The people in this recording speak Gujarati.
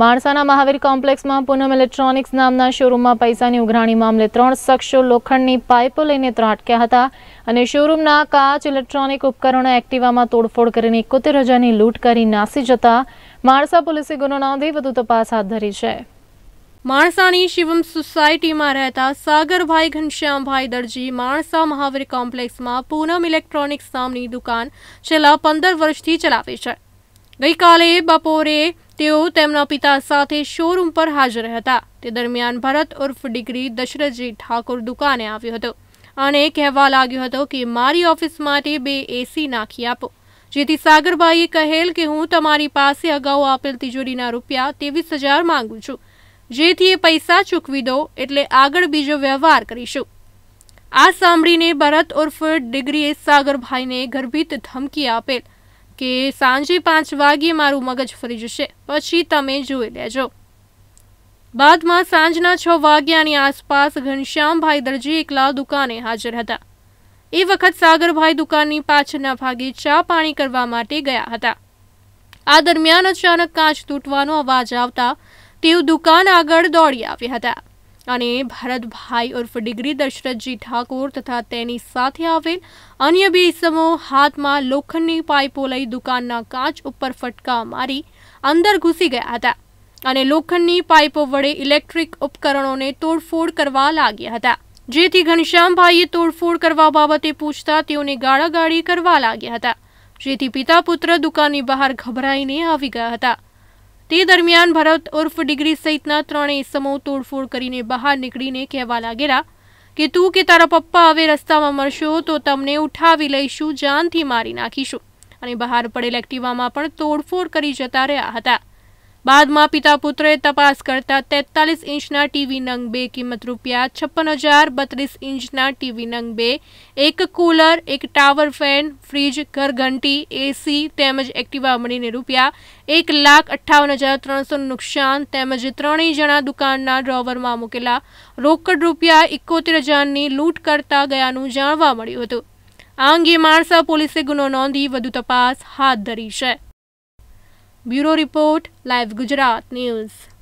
માણસાના મહાવીર કોમ્પ્લેક્સમાં પૂનમ ઇલેક્ટ્રોનિક્સ નામના શોરૂમમાં પૈસાની ઉઘરાણી મામલે ત્રણ શખ્સો લોખંડની પાઇપો લઈને ત્રાટક્યા હતા અને શોરૂમના કાચ ઇલેક્ટ્રોનિક ઉપકરણો એક્ટિવામાં તોડફોડ કરીને એકોતેર હજારની લૂંટ કરી નાસી જતા માણસા પોલીસે ગુનો નોંધી વધુ તપાસ હાથ ધરી છે માણસાની શિવમ સોસાયટીમાં રહેતા સાગરભાઈ ઘનશ્યામભાઈ દરજી માણસા મહાવીર કોમ્પ્લેક્સમાં પૂનમ ઇલેક્ટ્રોનિક્સ નામની દુકાન છેલ્લા પંદર વર્ષથી ચલાવે છે ગઈકાલે બપોરે તેઓ તેમના પિતા સાથે શોરૂમ પર હાજર હતા તે દરમિયાન ભરત ઉર્ફ ડિગ્રી દશરથજી ઠાકોર દુકાને આવ્યો હતો અને કહેવા લાગ્યો હતો કે મારી ઓફિસ માટે બે એસી નાખી આપો જેથી સાગરભાઈએ કહેલ કે હું તમારી પાસે અગાઉ આપેલ તિજોરીના રૂપિયા ત્રેવીસ હજાર માંગુ છું જેથી એ પૈસા ચૂકવી દો એટલે આગળ બીજો વ્યવહાર કરીશું આ સાંભળીને ભરત ઉર્ફ ડિગ્રીએ સાગરભાઈને ગર્ભિત ધમકી આપેલ કે સાંજે પાંચ વાગ્યે મારું મગજ ફરી જશે પછી તમે જોઈ લેજો બાદમાં સાંજના છ વાગ્યાની આસપાસ ઘનશ્યામભાઈ દરજી એકલા દુકાને હાજર હતા એ વખત સાગરભાઈ દુકાનની પાછળના ભાગે ચા પાણી કરવા માટે ગયા હતા આ દરમિયાન અચાનક કાચ તૂટવાનો અવાજ આવતા તેઓ દુકાન આગળ દોડી આવ્યા હતા અને ભરતભાઈ ઉર્ફ ડિગ્રી દશરથજી ઠાકોર તથા તેની સાથે આવેલ અન્ય બે ઇસમો હાથમાં લોખંડની પાઇપો લઈ દુકાનના કાચ ઉપર ફટકા મારી અંદર ઘૂસી ગયા હતા અને લોખંડની પાઇપો વડે ઇલેક્ટ્રિક ઉપકરણોને તોડફોડ કરવા લાગ્યા હતા જેથી ઘનશ્યામભાઈએ તોડફોડ કરવા બાબતે પૂછતા તેઓને ગાળાગાળી કરવા લાગ્યા હતા જેથી પિતા પુત્ર દુકાનની બહાર ગભરાઈને આવી ગયા હતા તે દરમિયાન ભરત ઉર્ફ ડિગ્રી સહિતના ત્રણેય ઇસમો તોડફોડ કરીને બહાર નીકળીને કહેવા લાગેલા કે તું કે તારા પપ્પા હવે રસ્તામાં મળશો તો તમને ઉઠાવી લઈશું જાનથી મારી નાખીશું અને બહાર પડેલ એક્ટિવામાં પણ તોડફોડ કરી જતા રહ્યા હતા બાદમાં પિતા પુત્રએ તપાસ કરતા તેતાલીસ ઇંચના ટીવી નંગ બે કિંમત રૂપિયા છપ્પન હજાર બત્રીસ ઇંચના ટીવી નંગ બે એક કુલર એક ટાવર ફેન ફ્રીજ ઘરઘંટી એસી તેમજ એક્ટિવા મળીને રૂપિયા એક લાખ અઠ્ઠાવન હજાર ત્રણસો નુકસાન તેમજ ત્રણેય જણા દુકાનના ડ્રોવરમાં મૂકેલા રોકડ રૂપિયા એકોતેર હજારની લૂંટ કરતા ગયાનું જાણવા મળ્યું હતું આ અંગે માણસા પોલીસે ગુનો નોંધી વધુ તપાસ હાથ ધરી છે Bureau Report, Live Gujarat News.